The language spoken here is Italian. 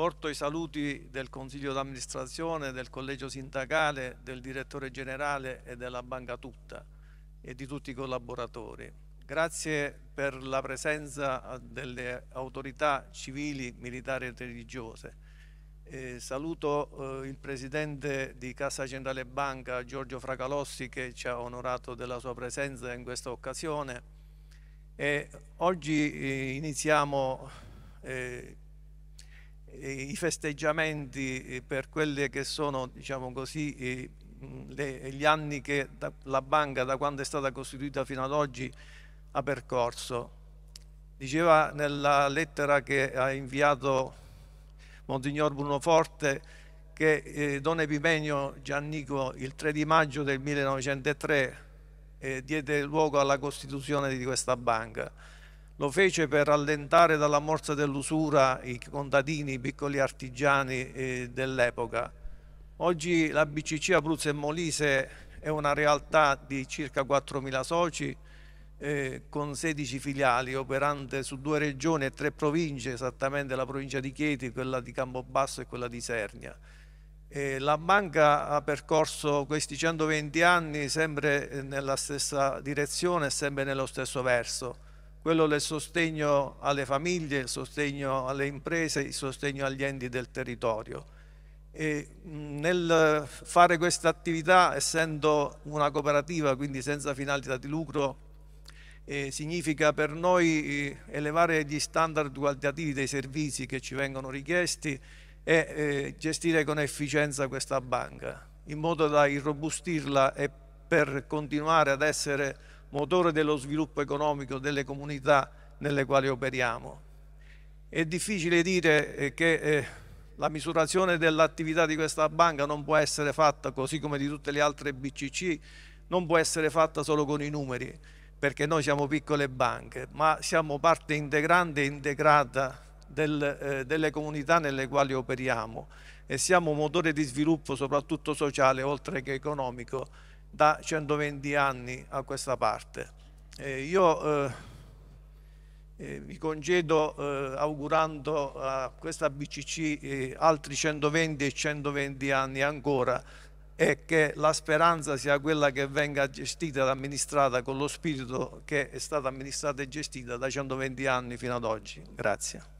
Porto i saluti del Consiglio d'amministrazione, del Collegio Sindacale, del Direttore Generale e della Banca tutta e di tutti i collaboratori. Grazie per la presenza eh, delle autorità civili, militari e religiose. Eh, saluto eh, il Presidente di Cassa Centrale Banca, Giorgio Fracalossi, che ci ha onorato della sua presenza in questa occasione. E oggi eh, iniziamo eh, eh, i festeggiamenti eh, per quelli che sono, diciamo così, eh, gli anni che la banca da quando è stata costituita fino ad oggi ha percorso. Diceva nella lettera che ha inviato Monsignor Bruno Forte che Don Epimegno Giannico il 3 di maggio del 1903 diede luogo alla costituzione di questa banca lo fece per allentare dalla morsa dell'usura i contadini, i piccoli artigiani eh, dell'epoca. Oggi la BCC Abruzzo e Molise è una realtà di circa 4.000 soci eh, con 16 filiali operante su due regioni e tre province, esattamente la provincia di Chieti, quella di Campobasso e quella di Sernia. E eh, la banca ha percorso questi 120 anni sempre eh, nella stessa direzione, sempre nello stesso verso quello del sostegno alle famiglie, il sostegno alle imprese, il sostegno agli enti del territorio. E nel fare questa attività, essendo una cooperativa, quindi senza finalità di lucro, eh, significa per noi eh, elevare gli standard qualitativi dei servizi che ci vengono richiesti e eh, gestire con efficienza questa banca, in modo da irrobustirla e per continuare ad essere motore dello sviluppo economico delle comunità nelle quali operiamo. È difficile dire eh, che eh, la misurazione dell'attività di questa banca non può essere fatta così come di tutte le altre BCC, non può essere fatta solo con i numeri, perché noi siamo piccole banche, ma siamo parte integrante e integrata del, eh, delle comunità nelle quali operiamo e siamo motore di sviluppo soprattutto sociale oltre che economico da 120 anni a questa parte. Eh, io eh, eh, vi congedo eh, augurando a questa BCC eh, altri 120 e 120 anni ancora e che la speranza sia quella che venga gestita ed amministrata con lo spirito che è stata amministrata e gestita da 120 anni fino ad oggi. Grazie.